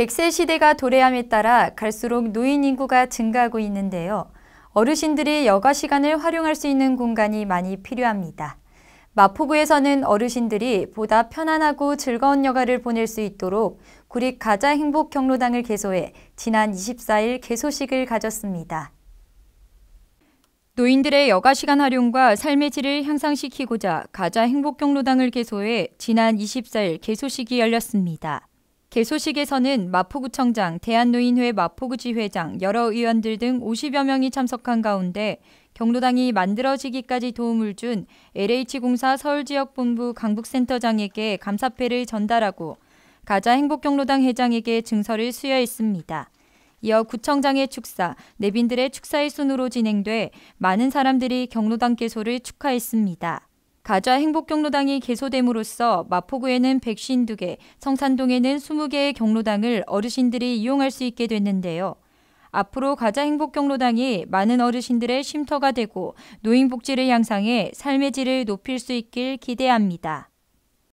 100세 시대가 도래함에 따라 갈수록 노인 인구가 증가하고 있는데요. 어르신들이 여가 시간을 활용할 수 있는 공간이 많이 필요합니다. 마포구에서는 어르신들이 보다 편안하고 즐거운 여가를 보낼 수 있도록 구립 가자 행복 경로당을 개소해 지난 24일 개소식을 가졌습니다. 노인들의 여가 시간 활용과 삶의 질을 향상시키고자 가자 행복 경로당을 개소해 지난 24일 개소식이 열렸습니다. 개소식에서는 마포구청장, 대한노인회 마포구지회장, 여러 의원들 등 50여 명이 참석한 가운데 경로당이 만들어지기까지 도움을 준 LH공사 서울지역본부 강북센터장에게 감사패를 전달하고 가자 행복경로당 회장에게 증서를 수여했습니다. 이어 구청장의 축사, 내빈들의 축사의 순으로 진행돼 많은 사람들이 경로당 개소를 축하했습니다. 가자 행복 경로당이 개소됨으로써 마포구에는 백신 2개 성산동에는 20개의 경로당을 어르신들이 이용할 수 있게 됐는데요. 앞으로 가자 행복 경로당이 많은 어르신들의 쉼터가 되고 노인 복지를 향상해 삶의 질을 높일 수 있길 기대합니다.